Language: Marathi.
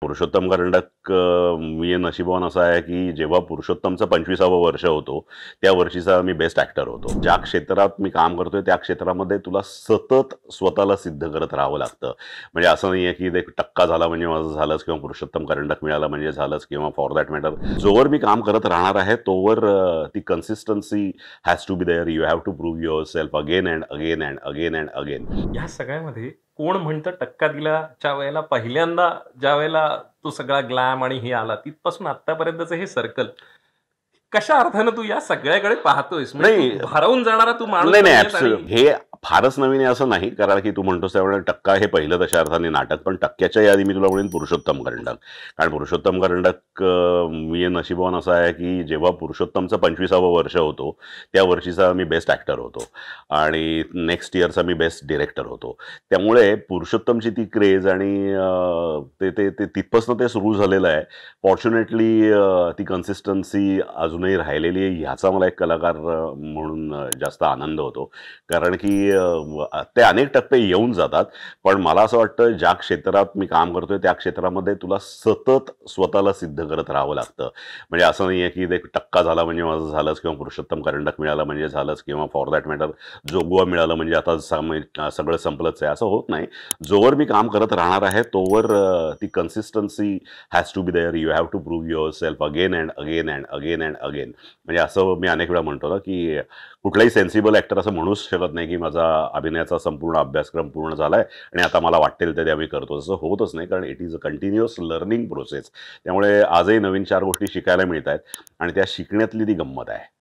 पुरुषोत्तम करंडक मी नशिबवान असा आहे की जेव्हा पुरुषोत्तमचं पंचवीसावं वर्ष होतो त्या वर्षीचा मी बेस्ट ऍक्टर होतो ज्या क्षेत्रात मी काम करतोय त्या क्षेत्रामध्ये तुला सतत स्वतःला सिद्ध करत राहावं लागतं म्हणजे असं नाही आहे की एक टक्का झाला म्हणजे माझं झालंच किंवा पुरुषोत्तम करंडक मिळालं म्हणजे झालंच किंवा फॉर दॅट मॅटर जोवर मी काम करत राहणार आहे तोवर ती consistency has to be there you have to prove yourself again and again and again and again ह्या सगळ्यामध्ये कोण म्हणतं टक्का दिला ज्या वेळेला पहिल्यांदा ज्या वेळेला तो सगळा ग्लॅम आणि हे आला तिथपासून आतापर्यंतच हे सर्कल कशा अर्थानं तू या सगळ्याकडे पाहतोयस म्हणजे नाही हरवून जाणारा तू माणूस नाही हे फारच नवीन आहे असं नाही कारण की तू म्हणतोस त्यामुळे टक्का हे पहिलं तशा अर्थाने नाटक पण टक्क्याच्या यादी मी तुला म्हणेन पुरुषोत्तम करंडक कारण पुरुषोत्तम करंडक मी नशिबवान असा आहे की जेव्हा पुरुषोत्तमचं पंचवीसावं वर्ष होतो त्या वर्षीचा मी बेस्ट ॲक्टर होतो आणि नेक्स्ट इयरचा मी बेस्ट डिरेक्टर होतो त्यामुळे पुरुषोत्तमची ती क्रेज आणि ते ते ते तिथपासनं ते सुरू झालेलं आहे फॉर्च्युनेटली ती कन्सिस्टन्सी अजूनही राहिलेली आहे ह्याचा मला एक कलाकार म्हणून जास्त आनंद होतो कारण की ते अनेक टप्पे येऊन जातात पण मला असं वाटतं ज्या क्षेत्रात मी काम करतोय त्या क्षेत्रामध्ये तुला सतत स्वतःला सिद्ध करत राहावं लागतं म्हणजे असं नाही आहे की एक टक्का झाला म्हणजे माझं झालंच किंवा पुरुषोत्तम करंडक मिळालं म्हणजे झालंच किंवा फॉर दॅट मॅटर जोगुवा मिळालं म्हणजे आता सगळं संपलंच आहे असं होत नाही जोवर मी काम करत राहणार आहे तोवर ती consistency has to be there you have to prove yourself again and again and again and again म्हणजे असं मी अनेक वेळा म्हणतो ना की कुठलाही सेन्सिबल ऍक्टर असं म्हणूच शकत नाही की माझा अभिनयाचा संपूर्ण अभ्यासक्रम पूर्ण झाला आहे आणि आता मला वाटेल ते आम्ही करतो असं होतच नाही कारण it is a continuous learning process त्यामुळे आजही नवीन चार गोष्टी शिकायला मिळत आहेत आणि त्या शिकण्यातली ती गंमत आहे